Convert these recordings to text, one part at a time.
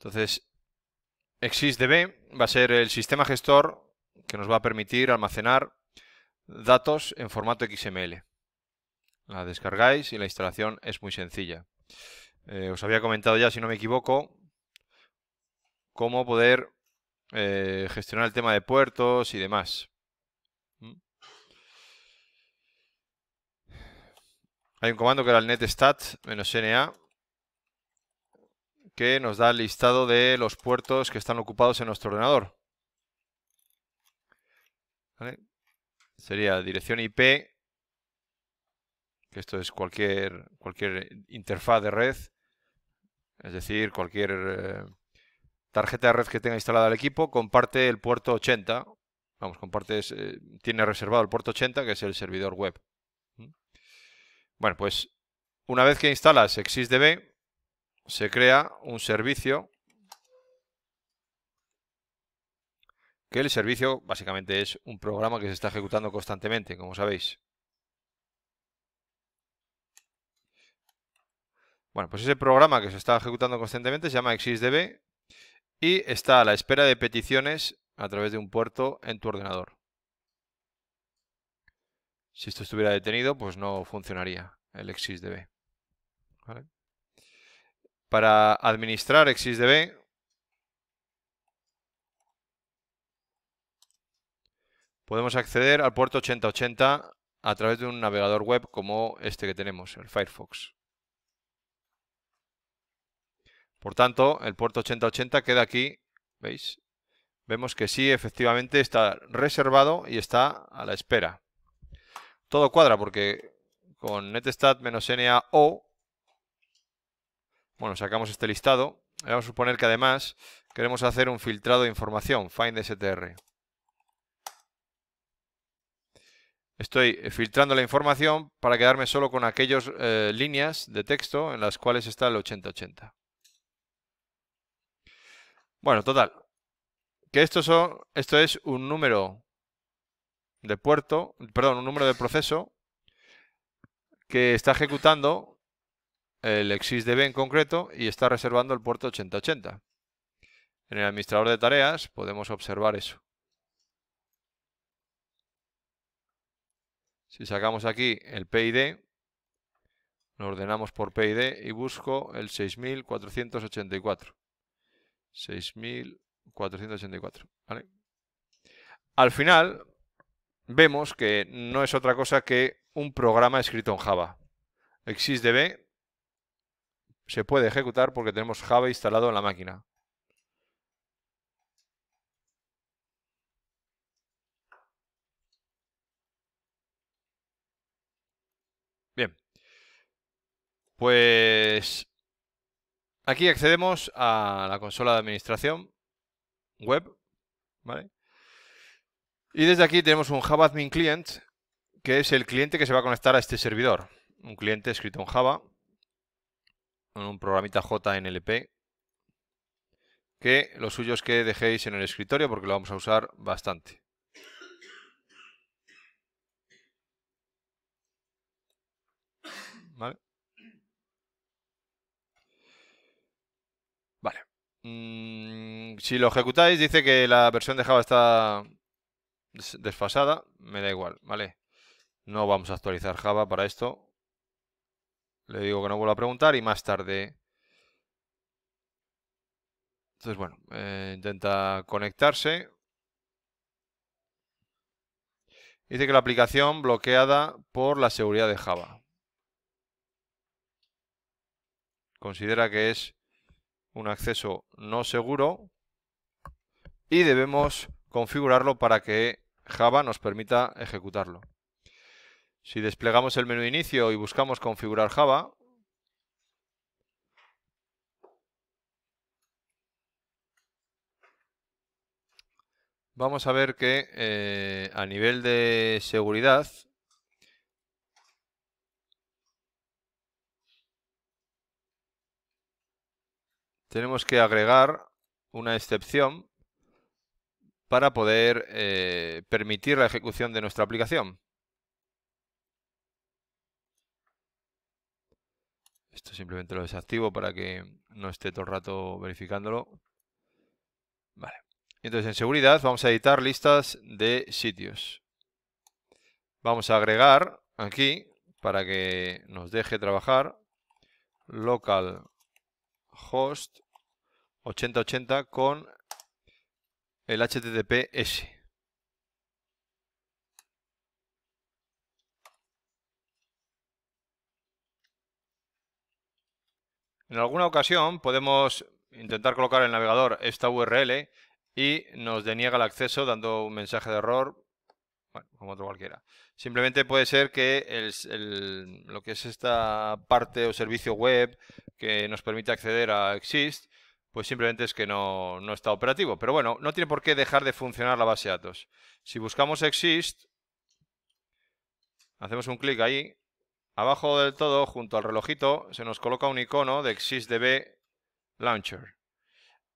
Entonces, XisdB va a ser el sistema gestor que nos va a permitir almacenar datos en formato XML. La descargáis y la instalación es muy sencilla. Eh, os había comentado ya, si no me equivoco, cómo poder eh, gestionar el tema de puertos y demás. ¿Mm? Hay un comando que era el netstat-na que nos da el listado de los puertos que están ocupados en nuestro ordenador. Sería dirección IP, que esto es cualquier, cualquier interfaz de red, es decir, cualquier eh, tarjeta de red que tenga instalada el equipo, comparte el puerto 80, vamos, comparte, eh, tiene reservado el puerto 80, que es el servidor web. ¿Mm? Bueno, pues una vez que instalas XisDB se crea un servicio que el servicio básicamente es un programa que se está ejecutando constantemente, como sabéis. Bueno, pues ese programa que se está ejecutando constantemente se llama ExisDB y está a la espera de peticiones a través de un puerto en tu ordenador. Si esto estuviera detenido, pues no funcionaría el ExisDB para administrar XisDB Podemos acceder al puerto 8080 a través de un navegador web como este que tenemos, el Firefox. Por tanto, el puerto 8080 queda aquí, ¿veis? Vemos que sí, efectivamente está reservado y está a la espera. Todo cuadra porque con netstat-nao bueno, sacamos este listado. Vamos a suponer que además queremos hacer un filtrado de información, find str. Estoy filtrando la información para quedarme solo con aquellas eh, líneas de texto en las cuales está el 8080. Bueno, total. Que esto, son, esto es un número de puerto, perdón, un número de proceso que está ejecutando el ExisDB en concreto y está reservando el puerto 8080. En el administrador de tareas podemos observar eso. Si sacamos aquí el PID, lo ordenamos por PID y busco el 6484. 6484. Al final vemos que no es otra cosa que un programa escrito en Java. ExisDB se puede ejecutar porque tenemos Java instalado en la máquina. Bien, pues aquí accedemos a la consola de administración web, ¿vale? Y desde aquí tenemos un Java Admin Client, que es el cliente que se va a conectar a este servidor. Un cliente escrito en Java, en un programita JNLP, que los suyos que dejéis en el escritorio porque lo vamos a usar bastante. Vale. Vale. Mm, si lo ejecutáis, dice que la versión de Java está desfasada. Me da igual, ¿vale? No vamos a actualizar Java para esto. Le digo que no vuelva a preguntar y más tarde... Entonces, bueno, eh, intenta conectarse. Dice que la aplicación bloqueada por la seguridad de Java. Considera que es un acceso no seguro y debemos configurarlo para que Java nos permita ejecutarlo. Si desplegamos el menú inicio y buscamos configurar Java, vamos a ver que eh, a nivel de seguridad tenemos que agregar una excepción para poder eh, permitir la ejecución de nuestra aplicación. Esto simplemente lo desactivo para que no esté todo el rato verificándolo. Vale. Entonces en seguridad vamos a editar listas de sitios. Vamos a agregar aquí para que nos deje trabajar localhost 8080 con el HTTPS. En alguna ocasión podemos intentar colocar en el navegador esta URL y nos deniega el acceso dando un mensaje de error, bueno, como otro cualquiera. Simplemente puede ser que lo que es esta parte o servicio web que nos permite acceder a Exist, pues simplemente es que no, no está operativo. Pero bueno, no tiene por qué dejar de funcionar la base de datos. Si buscamos Exist, hacemos un clic ahí Abajo del todo, junto al relojito, se nos coloca un icono de ExistDB Launcher.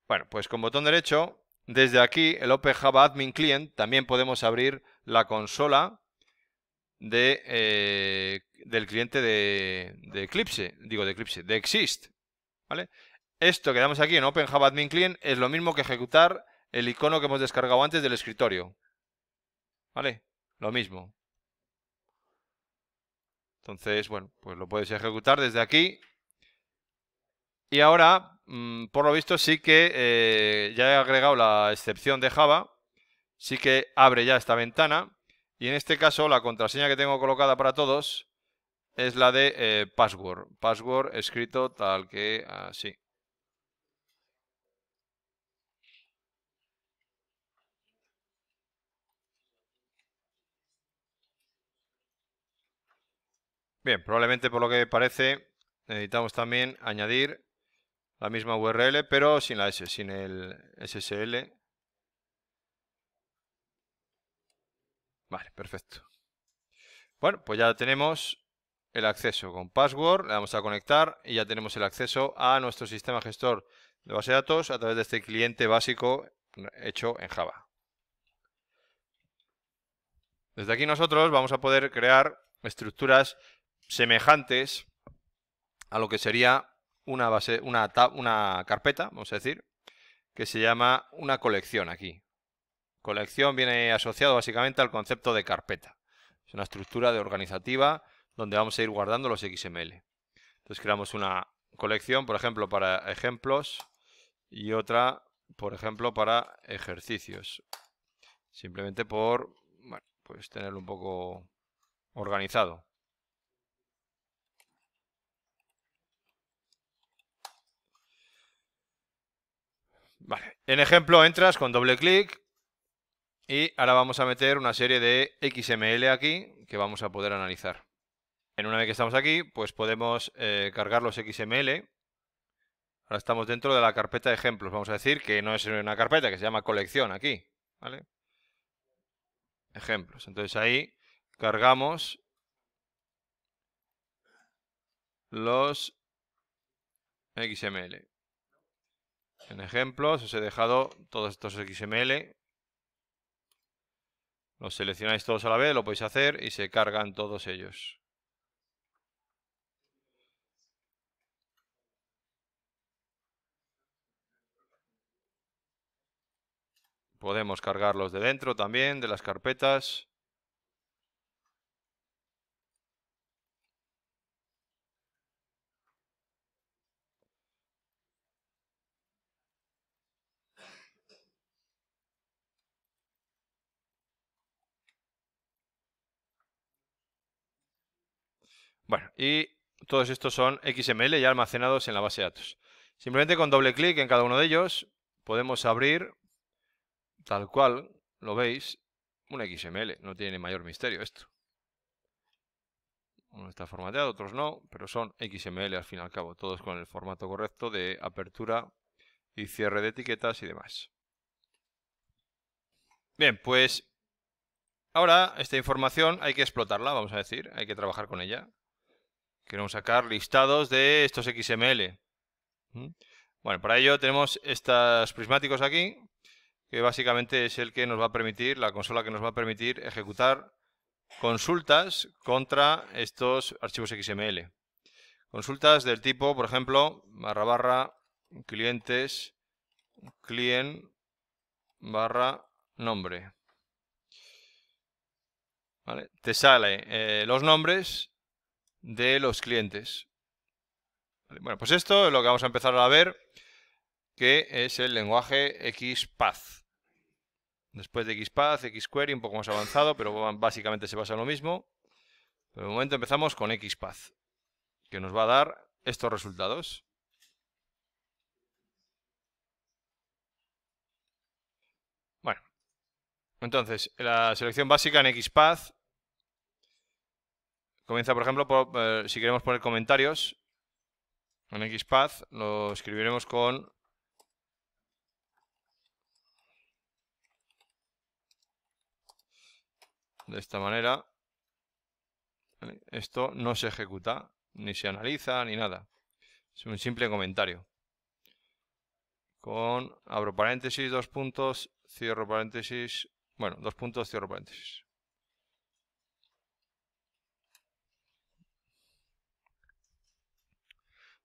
Bueno, pues con botón derecho, desde aquí, el Open Java Admin Client, también podemos abrir la consola eh, del cliente de, Eclipse, digo de Eclipse, de Exist. ¿vale? Esto que damos aquí en Open Admin Client es lo mismo que ejecutar el icono que hemos descargado antes del escritorio. ¿Vale? Lo mismo. Entonces, bueno, pues lo puedes ejecutar desde aquí. Y ahora, mm, por lo visto, sí que eh, ya he agregado la excepción de Java. Sí que abre ya esta ventana. Y en este caso, la contraseña que tengo colocada para todos es la de eh, password. Password escrito tal que así. Bien, probablemente por lo que parece necesitamos también añadir la misma URL, pero sin la S, sin el SSL. Vale, perfecto. Bueno, pues ya tenemos el acceso con password, le vamos a conectar y ya tenemos el acceso a nuestro sistema gestor de base de datos a través de este cliente básico hecho en Java. Desde aquí nosotros vamos a poder crear estructuras semejantes a lo que sería una base, una, carpeta, vamos a decir, que se llama una colección aquí. Colección viene asociado básicamente al concepto de carpeta. Es una estructura de organizativa donde vamos a ir guardando los XML. Entonces creamos una colección, por ejemplo, para ejemplos y otra, por ejemplo, para ejercicios. Simplemente por pues tenerlo un poco organizado. En ejemplo, entras con doble clic y ahora vamos a meter una serie de XML aquí que vamos a poder analizar. En una vez que estamos aquí, pues podemos eh, cargar los XML. Ahora estamos dentro de la carpeta de ejemplos. Vamos a decir que no es una carpeta, que se llama colección aquí. Ejemplos. Entonces ahí cargamos los XML. En ejemplos os he dejado todos estos XML. Los seleccionáis todos a la vez, lo podéis hacer y se cargan todos ellos. Podemos cargarlos de dentro también, de las carpetas. Bueno, y todos estos son XML ya almacenados en la base de datos. Simplemente con doble clic en cada uno de ellos podemos abrir, tal cual lo veis, un XML. No tiene mayor misterio esto. Uno está formateado, otros no, pero son XML al fin y al cabo, todos con el formato correcto de apertura y cierre de etiquetas y demás. Bien, pues ahora esta información hay que explotarla, vamos a decir, hay que trabajar con ella. Queremos sacar listados de estos XML. ¿Mm? Bueno, para ello tenemos estos prismáticos aquí, que básicamente es el que nos va a permitir, la consola que nos va a permitir ejecutar consultas contra estos archivos XML. Consultas del tipo, por ejemplo, barra barra clientes client barra nombre. Te sale eh, los nombres de los clientes. bueno, pues esto es lo que vamos a empezar a ver, que es el lenguaje XPath. Después de XPath, XQuery, un poco más avanzado, pero básicamente se basa en lo mismo. Pero de momento empezamos con XPath, que nos va a dar estos resultados. Bueno, entonces, la selección básica en XPath Comienza, por ejemplo, eh, si queremos poner comentarios en XPath, lo escribiremos con de esta manera. Esto no se ejecuta, ni se analiza, ni nada. Es un simple comentario. Con, abro paréntesis, dos puntos, cierro paréntesis, bueno, dos puntos, cierro paréntesis.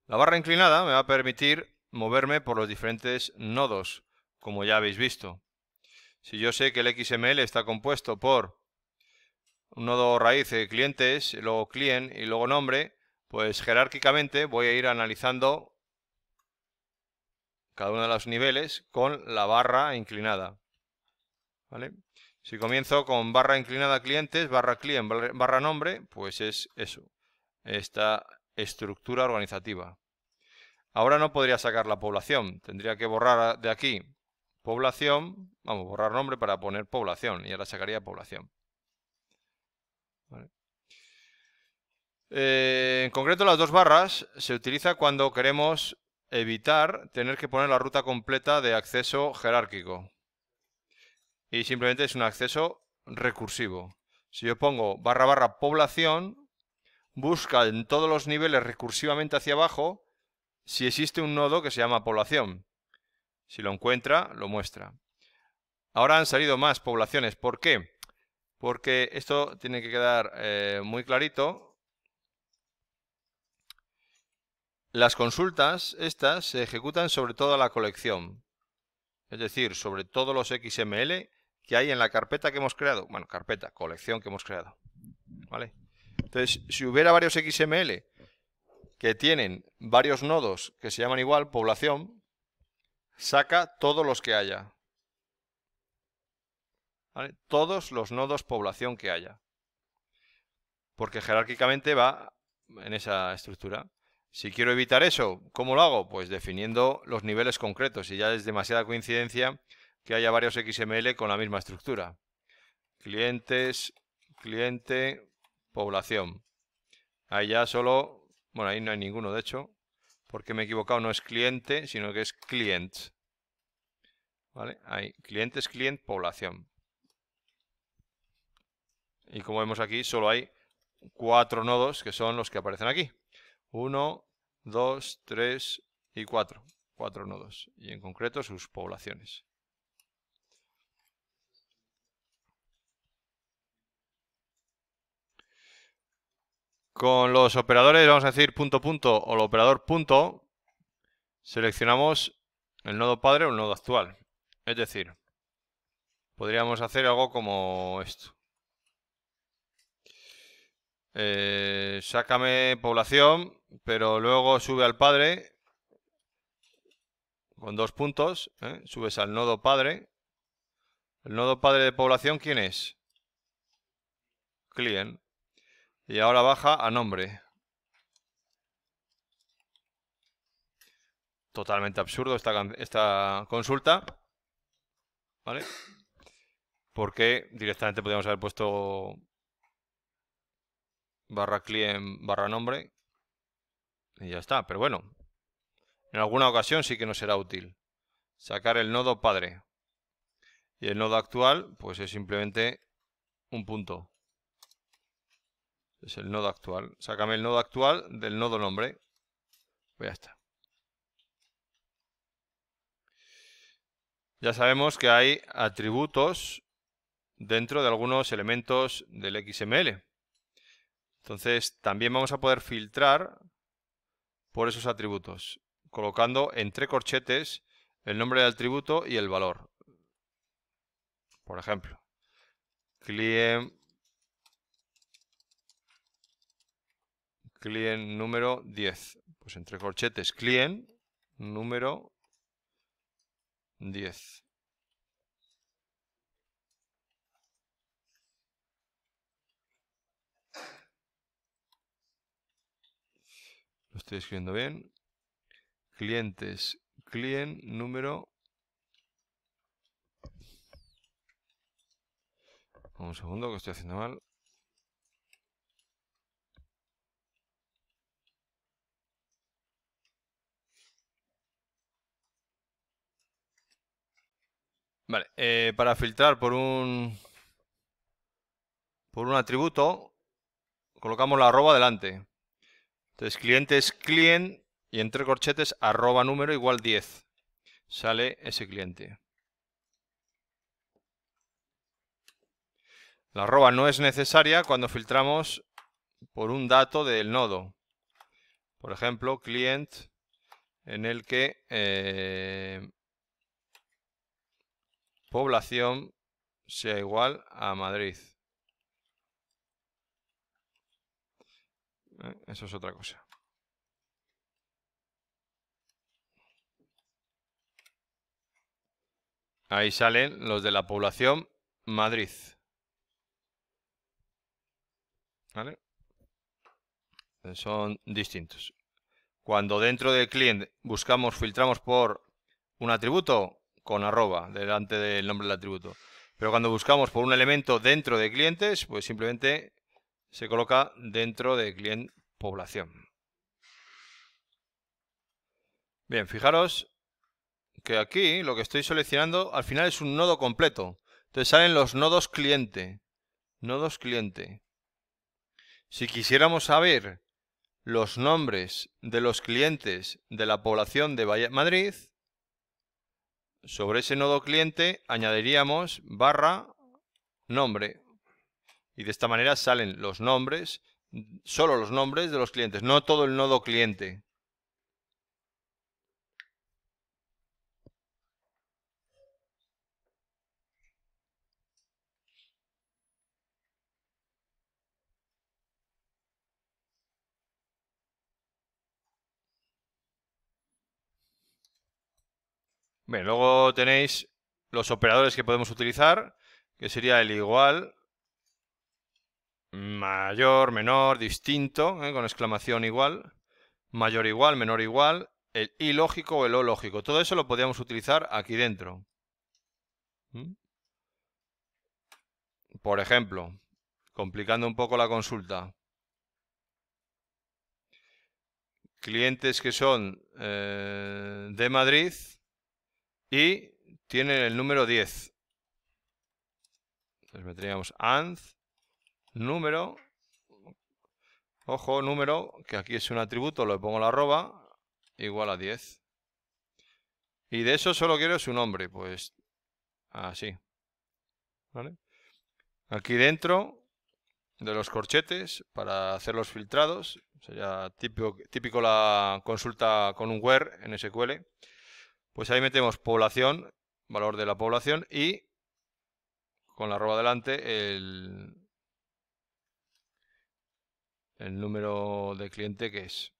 La barra inclinada me va a permitir moverme por los diferentes nodos, como ya habéis visto. Si yo sé que el XML está compuesto por un nodo raíz de eh, clientes, luego client y luego nombre, pues jerárquicamente voy a ir analizando cada uno de los niveles con la barra inclinada. Si comienzo con barra inclinada clientes, barra client, barra nombre, pues es eso, esta estructura organizativa. Ahora no podría sacar la población, tendría que borrar de aquí población, vamos, borrar nombre para poner población, y ahora sacaría población. Eh, en concreto las dos barras se utiliza cuando queremos evitar tener que poner la ruta completa de acceso jerárquico. Y simplemente es un acceso recursivo. Si yo pongo barra barra población, busca en todos los niveles recursivamente hacia abajo si existe un nodo que se llama población. Si lo encuentra, lo muestra. Ahora han salido más poblaciones. ¿Por qué? Porque esto tiene que quedar eh, muy clarito. Las consultas, estas, se ejecutan sobre toda la colección. Es decir, sobre todos los XML que hay en la carpeta que hemos creado. Bueno, carpeta, colección que hemos creado. ¿Vale? Entonces, si hubiera varios XML que tienen varios nodos que se llaman igual, población, saca todos los que haya. Todos los nodos población que haya. Porque jerárquicamente va en esa estructura. Si quiero evitar eso, ¿cómo lo hago? Pues definiendo los niveles concretos. Y ya es demasiada coincidencia que haya varios XML con la misma estructura. Clientes, cliente, población. Ahí ya solo bueno, ahí no hay ninguno, de hecho, porque me he equivocado, no es cliente, sino que es client. ¿Vale? cliente es client, población. Y como vemos aquí, solo hay cuatro nodos que son los que aparecen aquí. Uno, dos, tres y cuatro. Cuatro nodos. Y en concreto sus poblaciones. Con los operadores, vamos a decir punto punto o el operador punto, seleccionamos el nodo padre o el nodo actual. Es decir, podríamos hacer algo como esto. Eh, sácame población, pero luego sube al padre con dos puntos, ¿eh? subes al nodo padre. ¿El nodo padre de población quién es? Client. Y ahora baja a nombre. Totalmente absurdo esta, consulta. ¿Vale? Porque directamente podríamos haber puesto barra client barra nombre y ya está, pero bueno, en alguna ocasión sí que nos será útil sacar el nodo padre y el nodo actual pues es simplemente un punto es el nodo actual. Sácame el nodo actual del nodo nombre. Pues ya está. Ya sabemos que hay atributos dentro de algunos elementos del XML. Entonces, también vamos a poder filtrar por esos atributos, colocando entre corchetes el nombre del atributo y el valor. Por ejemplo, client client número 10. Pues entre corchetes, client número 10. Lo estoy escribiendo bien. Clientes, client número... Un segundo que estoy haciendo mal. Vale, eh, para filtrar por un por un atributo colocamos la arroba delante. Entonces cliente es client y entre corchetes arroba número igual 10. Sale ese cliente. La arroba no es necesaria cuando filtramos por un dato del nodo. Por ejemplo, client en el que eh, población sea igual a Madrid. Eh, eso es otra cosa. Ahí salen los de la población Madrid. ¿Vale? Son distintos. Cuando dentro del cliente buscamos, filtramos por un atributo, con arroba delante del nombre del atributo. Pero cuando buscamos por un elemento dentro de clientes, pues simplemente se coloca dentro de cliente población. Bien, fijaros que aquí lo que estoy seleccionando al final es un nodo completo. Entonces salen los nodos cliente. Nodos cliente. Si quisiéramos saber los nombres de los clientes de la población de Madrid, sobre ese nodo cliente añadiríamos barra nombre. Y de esta manera salen los nombres, solo los nombres de los clientes, no todo el nodo cliente. luego tenéis los operadores que podemos utilizar, que sería el igual, mayor, menor, distinto, ¿eh? con exclamación igual, mayor igual, menor igual, el ilógico lógico o el o lógico. Todo eso lo podríamos utilizar aquí dentro. ¿Mm? Por ejemplo, complicando un poco la consulta. Clientes que son eh, de Madrid, y tiene el número 10. Entonces meteríamos and, número, ojo, número, que aquí es un atributo, lo pongo la arroba, igual a 10. Y de eso solo quiero su nombre, pues así. Aquí dentro de los corchetes, para hacer los filtrados, sería típico, típico la consulta con un where en SQL, pues ahí metemos población, valor de la población y con la arroba delante el, el número de cliente que es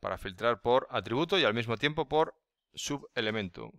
para filtrar por atributo y al mismo tiempo por subelemento.